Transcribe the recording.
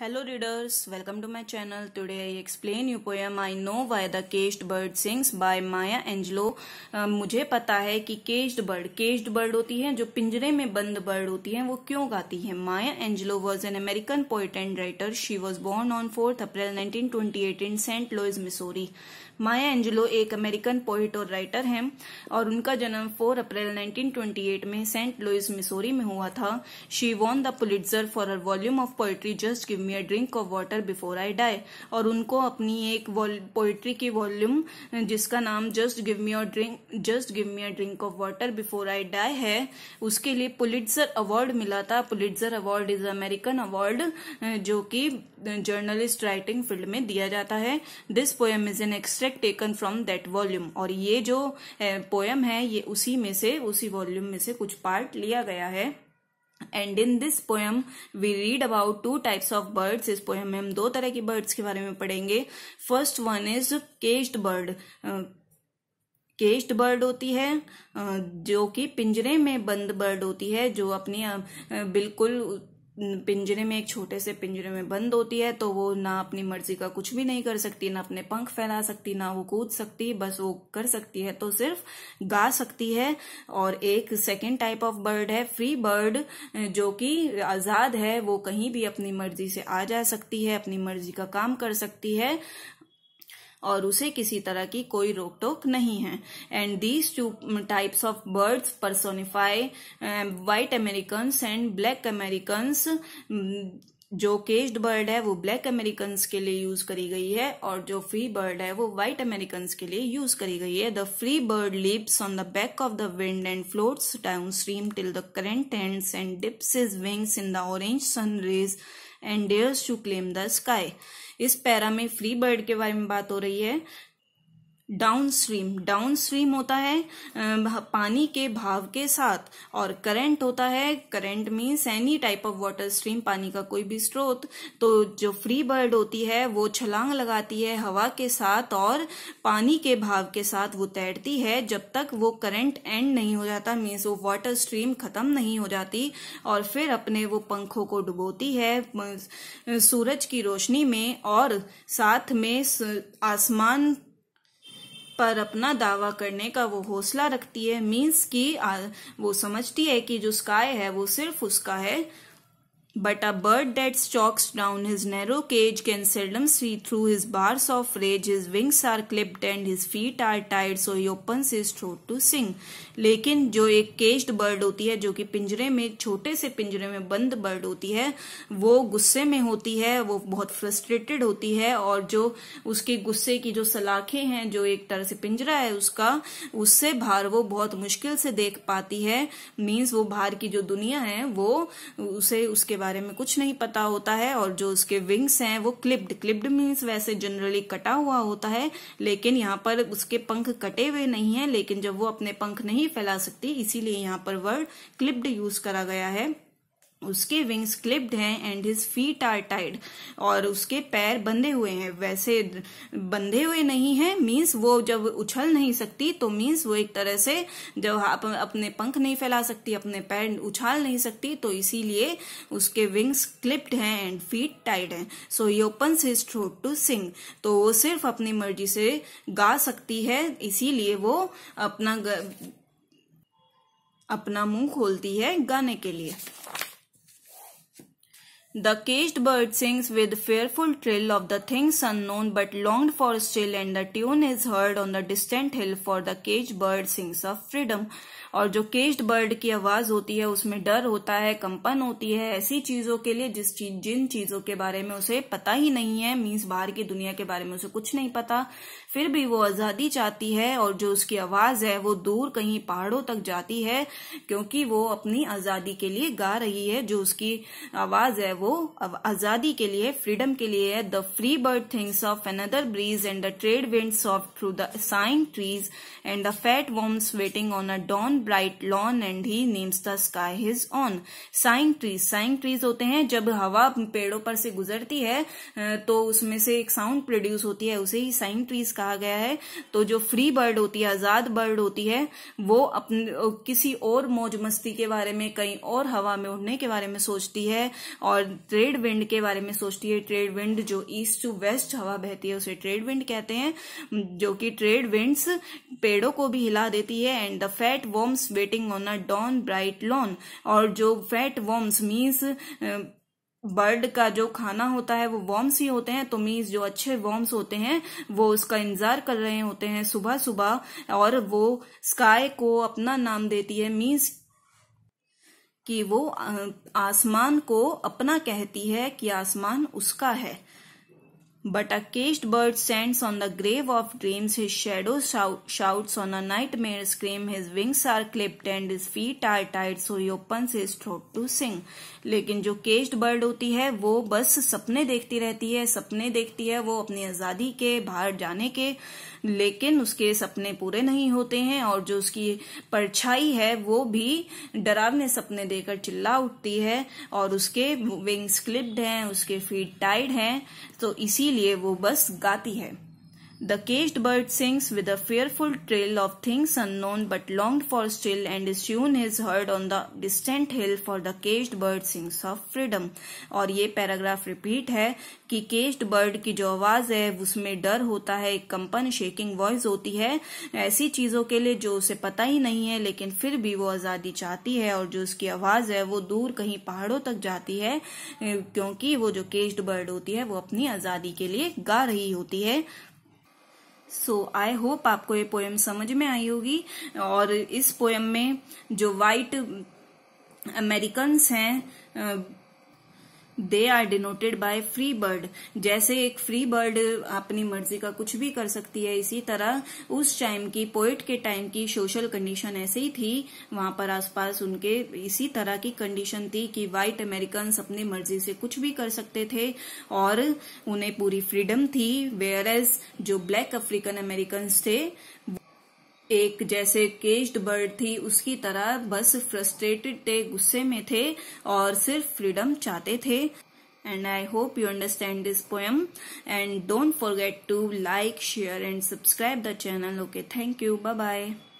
Hello readers welcome to my channel today I explain you poem I know why the caged bird sings by Maya Angelou मुझे पता है कि केस्ड bird caged bird होती है जो पिंजरे में बंद बर्ड होती है वो क्यों गाती है Maya Angelou was an American poet and writer she was born on fourth April nineteen in Saint Louis Missouri Maya Angelou एक अमेरिकन पोइट और राइटर हैं और उनका जन्म 4 अप्रैल 1928 में सेंट लुइस मिसोरी में हुआ था she won the Pulitzer for her volume of poetry just give me a drink of water before I die और उनको अपनी एक पोइट्री की वॉल्यूम जिसका नाम just give me a drink just give me a drink of water before I die है उसके लिए पुलिट्जर अवार्ड मिला था Pulitzer award is American award जो कि जर्नलिस्ट राइटिंग फील्ड में दिया जाता है this poem is an extract taken from that volume और ये जो पोएम है ये उसी में से उसी वॉल्यूम में से कुछ पार्ट लिया गया है and in this poem we read about two types of birds इस पोएम में हम दो तरह की बर्ड्स के बारे में पढ़ेंगे first one is caged bird caged bird होती है uh, जो कि पिंजरे में बंद बर्ड होती है जो अपनी uh, बिल्कुल पिंजरे में एक छोटे से पिंजरे में बंद होती है तो वो ना अपनी मर्जी का कुछ भी नहीं कर सकती ना अपने पंख फैला सकती ना वो कूद सकती बस वो कर सकती है तो सिर्फ गा सकती है और एक सेकेंड टाइप ऑफ बर्ड है फ्री बर्ड जो कि आज़ाद है वो कहीं भी अपनी मर्जी से आ जा सकती है अपनी मर्जी का काम कर सकती है और उसे किसी तरह की कोई रोक टोक नहीं है and these two types of birds personify white Americans and black Americans जो केज्ड बर्ड है वो ब्लैक अमेरिकन के लिए यूज करी गई है और जो फ्री बर्ड है वो व्हाइट अमेरिकन के लिए यूज करी गई है the free bird leaps on the back of the wind and floats down stream till the current and and dips is wings in the orange sun rays and dares to claim the sky इस para में free bird के बारे में बात हो रही है down stream down stream होता है पानी के भाव के साथ और करंट होता है current means any type of water stream पानी का कोई भी स्रोत तो जो फ्री बर्ड होती है वो छलांग लगाती है हवा के साथ और पानी के भाव के साथ वो तैरती है जब तक वो करंट एंड नहीं हो जाता मीन्स वो वाटर स्ट्रीम खत्म नहीं हो जाती और फिर अपने वो पंखों को डुबोती है सूरज की रोशनी में और साथ में आसमान पर अपना दावा करने का वो हौसला रखती है मीन्स कि वो समझती है कि जो स्काई है वो सिर्फ उसका है But a bird that stalks down his narrow cage can seldom see through his bars of rage. His wings are clipped and his feet are tied, so he opens his throat to sing. लेकिन जो एक caged bird होती है जो कि पिंजरे में छोटे से पिंजरे में बंद बर्ड होती है वो गुस्से में होती है वो बहुत फ्रस्ट्रेटेड होती है और जो उसके गुस्से की जो सलाखे हैं जो एक तरह से पिंजरा है उसका उससे बाहर वो बहुत मुश्किल से देख पाती है मीन्स वो बाहर की जो दुनिया है वो उसे उसके बारे में कुछ नहीं पता होता है और जो उसके विंग्स हैं वो क्लिप्ड क्लिप्ड मीन्स वैसे जनरली कटा हुआ होता है लेकिन यहाँ पर उसके पंख कटे हुए नहीं है लेकिन जब वो अपने पंख नहीं फैला सकती इसीलिए यहाँ पर वर्ड क्लिप्ड यूज करा गया है उसके विंग्स क्लिप्ड हैं and his feet are tied और उसके पैर बंधे हुए हैं वैसे बंधे हुए नहीं है मींस वो जब उछल नहीं सकती तो मींस वो एक तरह से जब आप अपने पंख नहीं फैला सकती अपने पैर उछाल नहीं सकती तो इसीलिए उसके विंग्स क्लिप्ड हैं एंड फीट टाइड हैं so he open his throat to sing तो वो सिर्फ अपनी मर्जी से गा सकती है इसीलिए वो अपना ग, अपना मुंह खोलती है गाने के लिए The caged bird sings with fearful trill of the things unknown but longed for still and the tune is heard on the distant hill for the caged bird sings of freedom. और जो caged bird की आवाज होती है उसमें डर होता है कंपन होती है ऐसी चीजों के लिए जिस चीज जिन चीजों के बारे में उसे पता ही नहीं है मीन्स बाहर की दुनिया के बारे में उसे कुछ नहीं पता फिर भी वो आजादी चाहती है और जो उसकी आवाज है वो दूर कहीं पहाड़ों तक जाती है क्योंकि वो अपनी आजादी के लिए गा रही है जो उसकी आवाज है वो अब आजादी के लिए फ्रीडम के लिए है the free bird thinks of another breeze and the trade wind soft through the sighing trees and the fat worms waiting on a dawn bright lawn and he names the sky his own sighing trees sighing trees होते हैं जब हवा पेड़ों पर से गुजरती है तो उसमें से एक साउंड प्रोड्यूस होती है उसे ही साइन ट्रीज कहा गया है तो जो फ्री बर्ड होती है आजाद बर्ड होती है वो अपने किसी और मौज मस्ती के बारे में कहीं और हवा में उड़ने के बारे में सोचती है और ट्रेड विंड के बारे में सोचती है ट्रेड विंड जो ईस्ट टू वेस्ट हवा बहती है उसे ट्रेड विंड कहते हैं जो कि ट्रेड विंड्स पेड़ों को भी हिला देती है and the fat worms waiting on a dawn bright lawn और जो फैट वॉम्स मीन्स बर्ड का जो खाना होता है वो वॉम्स ही होते हैं तो मीन्स जो अच्छे वॉम्स होते हैं वो उसका इंतजार कर रहे होते हैं सुबह सुबह और वो स्काई को अपना नाम देती है मीन्स कि वो आसमान को अपना कहती है कि आसमान उसका है But a caged bird stands on the grave of dreams, his shadow shout, shouts on a nightmare scream, his wings are clipped and his feet are tied, so he opens his throat to sing. lekin jo caged bird hoti hai wo bas sapne dekhti rehti hai sapne dekhti hai wo apni azadi ke bahar jane ke lekin uske sapne pure nahi hote hain aur jo uski parchhai hai wo bhi daravne sapne dekar chilla uthti hai aur uske wings clipped hain uske feet tied hain to isi इसीलिए वो बस गाती है The caged bird sings with a fearful trill of things unknown but longed for still and soon is heard on the distant hill for the caged bird sings of freedom. और ये paragraph repeat है कि केस्ड bird की जो आवाज है उसमें डर होता है एक कंपन शेकिंग वॉइस होती है ऐसी चीजों के लिए जो उसे पता ही नहीं है लेकिन फिर भी वो आजादी चाहती है और जो उसकी आवाज है वो दूर कहीं पहाड़ों तक जाती है क्योंकि वो जो केस्ड बर्ड होती है वो अपनी आजादी के लिए गा रही होती है सो आई होप आपको ये पोएम समझ में आई होगी और इस पोएम में जो वाइट अमेरिकन्स हैं they are denoted by free bird जैसे एक फ्री बर्ड अपनी मर्जी का कुछ भी कर सकती है इसी तरह उस टाइम की पोइट के टाइम की सोशल कंडीशन ऐसे ही थी वहां पर आसपास उनके इसी तरह की कंडीशन थी कि वाइट अमेरिकन अपनी मर्जी से कुछ भी कर सकते थे और उन्हें पूरी फ्रीडम थी वेयर एज जो ब्लैक अफ्रीकन अमेरिकन थे एक जैसे केज्ड बर्ड थी उसकी तरह बस फ्रस्ट्रेटेड थे गुस्से में थे और सिर्फ फ्रीडम चाहते थे and I hope you understand this poem and don't forget to like share and subscribe the channel okay thank you bye bye